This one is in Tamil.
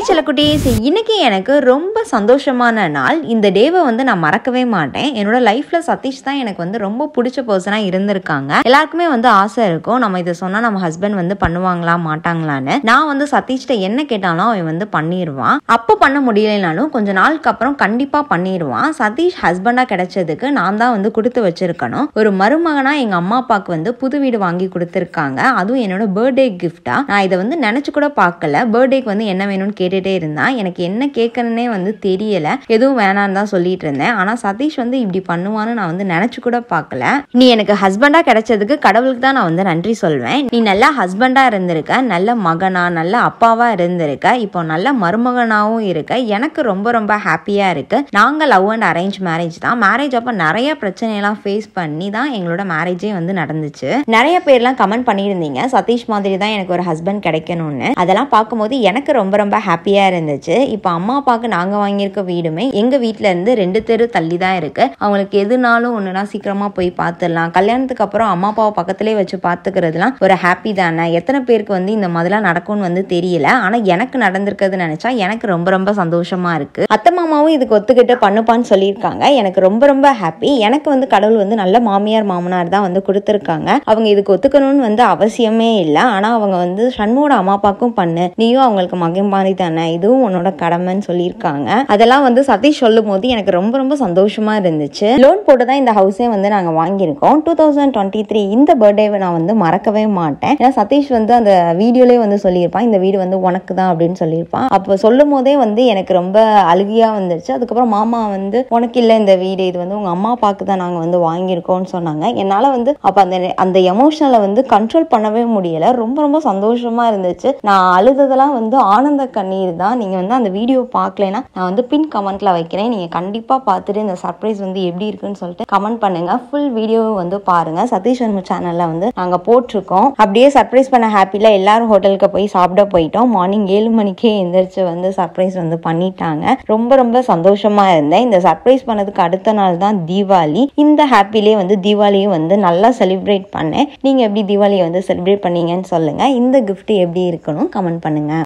ஹாய் செல்லக்குட்டீஸ் இன்றைக்கி எனக்கு ரொம்ப சந்தோஷமான நாள் இந்த டேவை வந்து நான் மறக்கவே மாட்டேன் என்னோடய லைஃப்பில் சதீஷ் தான் எனக்கு வந்து ரொம்ப பிடிச்ச பர்சனாக இருந்திருக்காங்க எல்லாருக்குமே வந்து ஆசை இருக்கும் நம்ம இதை சொன்னால் நம்ம ஹஸ்பண்ட் வந்து பண்ணுவாங்களா மாட்டாங்களான்னு நான் வந்து சதீஷ்கிட்ட என்ன கேட்டாலும் அவன் வந்து பண்ணிடுவான் அப்போ பண்ண முடியலைனாலும் கொஞ்ச நாளுக்கு அப்புறம் கண்டிப்பாக பண்ணிடுவான் சதீஷ் ஹஸ்பண்டாக கிடைச்சதுக்கு நான் தான் வந்து கொடுத்து வச்சிருக்கணும் ஒரு மருமகனாக எங்கள் அம்மா அப்பாவுக்கு வந்து புது வீடு வாங்கி கொடுத்துருக்காங்க அதுவும் என்னோட பர்த்டே கிஃப்டாக நான் இதை வந்து நினச்சி கூட பார்க்கல பர்த்டேக்கு வந்து என்ன வேணும்னு கேட்டு கேட்டுட்டே இருந்தான் எனக்கு என்ன கேட்கணுன்னே வந்து தெரியலை எதுவும் வேணான்னு தான் சொல்லிட்டு இருந்தேன் ஆனால் சதீஷ் வந்து இப்படி பண்ணுவான்னு நான் வந்து நினச்சி கூட பார்க்கல நீ எனக்கு ஹஸ்பண்டாக கிடைச்சதுக்கு கடவுளுக்கு தான் நான் வந்து நன்றி சொல்வேன் நீ நல்லா ஹஸ்பண்டாக இருந்திருக்க நல்ல மகனா நல்ல அப்பாவாக இருந்திருக்க இப்போ நல்ல மருமகனாகவும் இருக்க எனக்கு ரொம்ப ரொம்ப ஹாப்பியாக இருக்கு நாங்கள் லவ் அண்ட் அரேஞ்ச் மேரேஜ் தான் மேரேஜ் அப்போ நிறைய பிரச்சனைலாம் ஃபேஸ் பண்ணி தான் எங்களோட மேரேஜே வந்து நடந்துச்சு நிறைய பேர்லாம் கமெண்ட் பண்ணியிருந்தீங்க சதீஷ் மாதிரி தான் எனக்கு ஒரு ஹஸ்பண்ட் கிடைக்கணும்னு அதெல்லாம் பார்க்கும்போது எனக்கு ரொம்ப ரொம்ப ஹாப்பி ஹாப்பியாக இருந்துச்சு இப்போ அம்மா அப்பாவுக்கு நாங்கள் வாங்கியிருக்க வீடுமே எங்கள் இருந்து ரெண்டு தெரு தள்ளி தான் இருக்குது அவங்களுக்கு எதுனாலும் ஒன்றுனா சீக்கிரமாக போய் பார்த்துடலாம் கல்யாணத்துக்கு அப்புறம் அம்மா அப்பாவை பக்கத்துலேயே வச்சு பார்த்துக்கிறதுலாம் ஒரு ஹாப்பி தானே எத்தனை பேருக்கு வந்து இந்த மாதிரிலாம் நடக்கும்னு வந்து தெரியல ஆனால் எனக்கு நடந்திருக்கிறது நினச்சா எனக்கு ரொம்ப ரொம்ப சந்தோஷமாக இருக்குது அத்தை மாமாவும் இதுக்கு ஒத்துக்கிட்டு பண்ணுப்பான்னு சொல்லியிருக்காங்க எனக்கு ரொம்ப ரொம்ப ஹாப்பி எனக்கு வந்து கடவுள் வந்து நல்ல மாமியார் மாமனார் தான் வந்து கொடுத்துருக்காங்க அவங்க இதுக்கு ஒத்துக்கணும்னு வந்து அவசியமே இல்லை ஆனால் அவங்க வந்து சண்முகோட அம்மா அப்பாவுக்கும் பண்ணு நீயும் அவங்களுக்கு மகன் தானே தானே இதுவும் உன்னோட கடமைன்னு சொல்லியிருக்காங்க அதெல்லாம் வந்து சதீஷ் சொல்லும் போது எனக்கு ரொம்ப ரொம்ப சந்தோஷமா இருந்துச்சு லோன் போட்டு தான் இந்த ஹவுஸே வந்து நாங்கள் வாங்கியிருக்கோம் டூ தௌசண்ட் டுவெண்ட்டி த்ரீ இந்த பர்த்டேவை நான் வந்து மறக்கவே மாட்டேன் ஏன்னா சதீஷ் வந்து அந்த வீடியோலேயே வந்து சொல்லியிருப்பான் இந்த வீடு வந்து உனக்கு தான் அப்படின்னு சொல்லியிருப்பான் அப்போ சொல்லும் போதே வந்து எனக்கு ரொம்ப அழுகியாக வந்துருச்சு அதுக்கப்புறம் மாமா வந்து உனக்கு இல்லை இந்த வீடு இது வந்து உங்கள் அம்மா பார்க்க தான் நாங்கள் வந்து வாங்கியிருக்கோம்னு சொன்னாங்க என்னால் வந்து அப்போ அந்த அந்த எமோஷனலை வந்து கண்ட்ரோல் பண்ணவே முடியலை ரொம்ப ரொம்ப சந்தோஷமாக இருந்துச்சு நான் அழுததெல்லாம் வந்து ஆனந்த கண்ணீர் பண்ணியிருந்தா நீங்கள் வந்து அந்த வீடியோ பார்க்கலனா நான் வந்து பின் கமெண்ட்டில் வைக்கிறேன் நீங்கள் கண்டிப்பாக பார்த்துட்டு இந்த சர்ப்ரைஸ் வந்து எப்படி இருக்குன்னு சொல்லிட்டு கமெண்ட் பண்ணுங்கள் ஃபுல் வீடியோ வந்து பாருங்கள் சதீஷ் வன்மு சேனலில் வந்து நாங்கள் போட்டிருக்கோம் அப்படியே சர்ப்ரைஸ் பண்ண ஹாப்பியில் எல்லாரும் ஹோட்டலுக்கு போய் சாப்பிட போயிட்டோம் மார்னிங் ஏழு மணிக்கே எந்திரிச்சு வந்து சர்ப்ரைஸ் வந்து பண்ணிட்டாங்க ரொம்ப ரொம்ப சந்தோஷமாக இருந்தேன் இந்த சர்ப்ரைஸ் பண்ணதுக்கு அடுத்த நாள் தான் தீபாவளி இந்த ஹாப்பிலே வந்து தீபாவளியும் வந்து நல்லா செலிப்ரேட் பண்ணேன் நீங்கள் எப்படி தீபாவளியை வந்து செலிப்ரேட் பண்ணீங்கன்னு சொல்லுங்கள் இந்த கிஃப்ட் எப்படி இருக்கணும் கமெண்ட் பண்ணுங்கள்